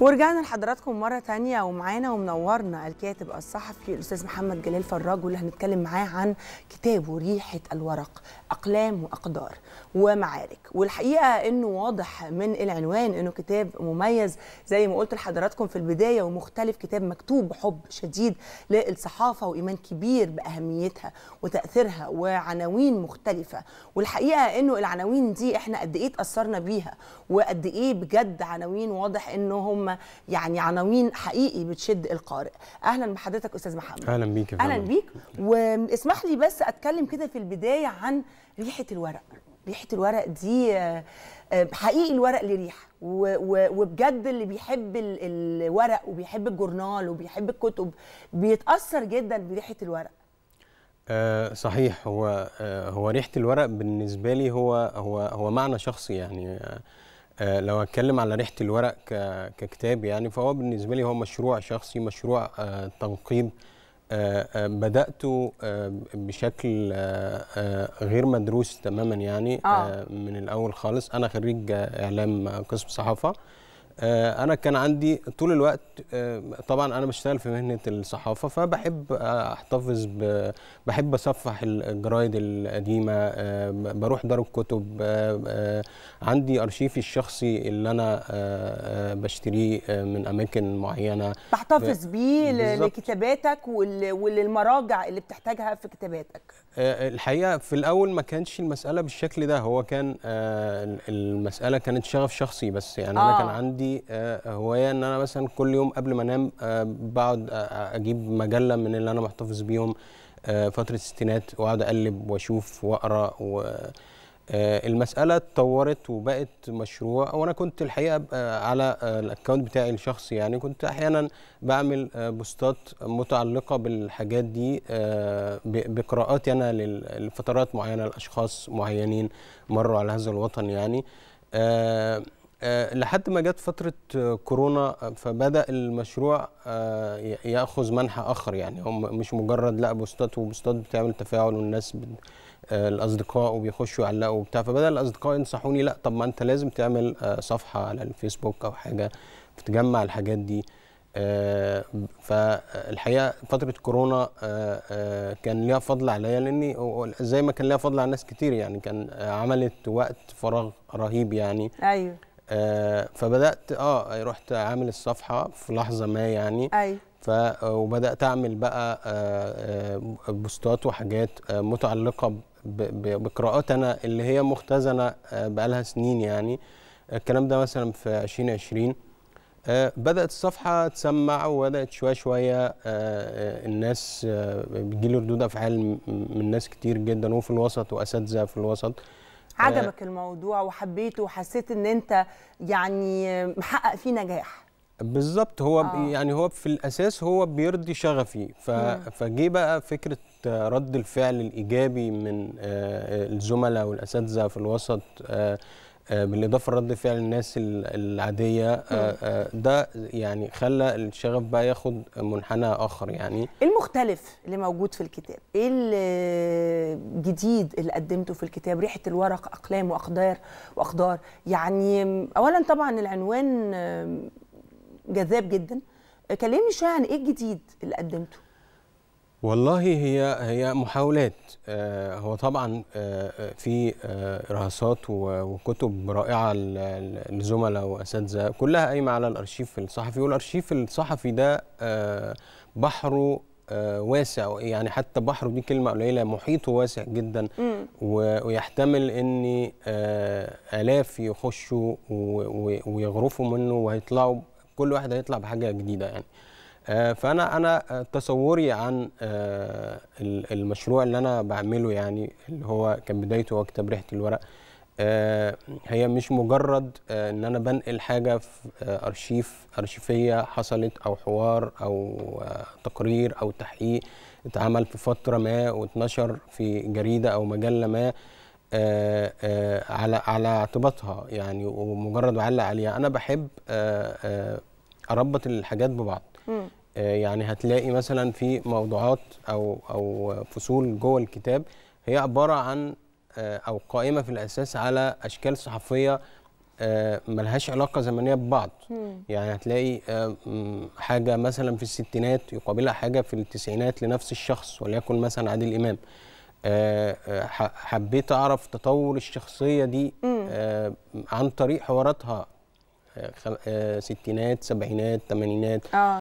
ورجعنا لحضراتكم مرة تانية ومعانا ومنورنا الكاتب الصحفي الأستاذ محمد جلال فراج واللي هنتكلم معاه عن كتابه ريحة الورق أقلام وأقدار ومعارك والحقيقة أنه واضح من العنوان أنه كتاب مميز زي ما قلت لحضراتكم في البداية ومختلف كتاب مكتوب بحب شديد للصحافة وإيمان كبير بأهميتها وتأثيرها وعناوين مختلفة والحقيقة أنه العناوين دي إحنا قد إيه تأثرنا بيها وقد إيه بجد عناوين واضح أنهم هم يعني عناوين حقيقي بتشد القارئ اهلا بحضرتك استاذ محمد اهلا بيك يا اهلا بيك واسمح لي بس اتكلم كده في البدايه عن ريحه الورق ريحه الورق دي آه، آه، حقيقي الورق ليه ريحه وبجد اللي بيحب الورق وبيحب الجورنال وبيحب الكتب بيتاثر جدا بريحه الورق أه صحيح هو أه هو ريحه الورق بالنسبه لي هو هو هو معنى شخصي يعني أه آه، لو هتكلم على ريحه الورق ككتاب يعني فهو بالنسبه لي هو مشروع شخصي مشروع آه، تنقيب آه، بداته بشكل غير مدروس تماما يعني من الاول خالص انا خريج اعلام قسم صحافه آه، انا كان عندي طول الوقت آه، طبعا انا بشتغل في مهنه الصحافه فبحب آه، احتفظ ب... بحب اصفح الجرايد القديمه بروح دار الكتب عندي ارشيفي الشخصي اللي انا بشتريه من اماكن معينه بحتفظ بيه لكتاباتك وال... وللمراجع اللي بتحتاجها في كتاباتك الحقيقه في الاول ما كانش المساله بالشكل ده هو كان المساله كانت شغف شخصي بس يعني آه. انا كان عندي عندي آه، هوايه ان انا مثلا كل يوم قبل ما انام آه، بقعد آه، اجيب مجله من اللي انا محتفظ بيهم فتره الستينات واقعد اقلب واشوف واقرا و المسألة اتطورت وبقت مشروع وأنا كنت الحقيقة على الأكونت بتاعي الشخصي يعني كنت أحيانا بعمل بوستات متعلقة بالحاجات دي بقراءاتي أنا لفترات معينة لأشخاص معينين مروا على هذا الوطن يعني آه، لحد ما جت فترة آه، كورونا آه، فبدأ المشروع يأخذ منحى آخر يعني هم مش مجرد لا بوستات وبوستات بتعمل تفاعل والناس الأصدقاء وبيخشوا يعلقوا وبتاع فبدأ الأصدقاء ينصحوني لا طب ما أنت لازم تعمل صفحة على الفيسبوك أو حاجة تجمع الحاجات دي فالحقيقه فتره كورونا كان ليها فضل عليا لاني زي ما كان ليها فضل على ناس كتير يعني كان عملت وقت فراغ رهيب يعني ايوه آه فبدات اه رحت عامل الصفحه في لحظه ما يعني ايوه ف وبدات اعمل بقى آه، آه، بوستات وحاجات آه، متعلقه بقراءات انا اللي هي مختزنه بقالها سنين يعني الكلام ده مثلا في 2020 بدات الصفحه تسمع وبدات شويه شويه الناس بتجيلي ردود افعال من ناس كتير جدا وفي الوسط واساتذه في الوسط عجبك الموضوع وحبيته وحسيت ان انت يعني محقق فيه نجاح بالظبط هو آه. يعني هو في الاساس هو بيرضي شغفي ف... فجه بقى فكره رد الفعل الايجابي من آه، الزملاء والاساتذه في الوسط آه، آه، بالاضافه لرد فعل الناس العاديه ده يعني خلى الشغف بقى ياخد منحنى اخر يعني ايه المختلف اللي موجود في الكتاب ايه اللي الجديد اللي قدمته في الكتاب ريحه الورق اقلام واقدار واقدار يعني اولا طبعا العنوان جذاب جدا كلمني شويه عن ايه الجديد اللي قدمته والله هي هي محاولات آه هو طبعا آه, آه، في آه رهاسات وكتب رائعه لزملاء واساتذه كلها قايمه على الارشيف الصحفي والارشيف الصحفي ده آه، بحره آه، واسع يعني حتى بحر دي كلمه قليله محيطه واسع جدا ويحتمل ان آه، الاف يخشوا ويغرفوا منه وهيطلعوا كل واحد هيطلع بحاجه جديده يعني آه، فانا انا تصوري عن المشروع اللي انا بعمله يعني اللي هو كان بدايته هو كتاب ريحه الورق آه، هي مش مجرد آه، ان انا بنقل حاجه في آه، ارشيف ارشيفيه حصلت او حوار او تقرير او تحقيق اتعمل في فتره ما واتنشر في جريده او مجله ما على على اعتباطها يعني ومجرد بعلق عليها انا بحب اربط الحاجات ببعض يعني هتلاقي مثلا في موضوعات او او فصول جوه الكتاب هي عباره عن آه، او قائمه في الاساس على اشكال صحفيه آه، ملهاش علاقه زمنيه ببعض مم. يعني هتلاقي آه، حاجه مثلا في الستينات يقابلها حاجه في التسعينات لنفس الشخص وليكن مثلا عادل امام حبيت اعرف تطور الشخصيه دي عن طريق حواراتها ستينات سبعينات ثمانينات آه.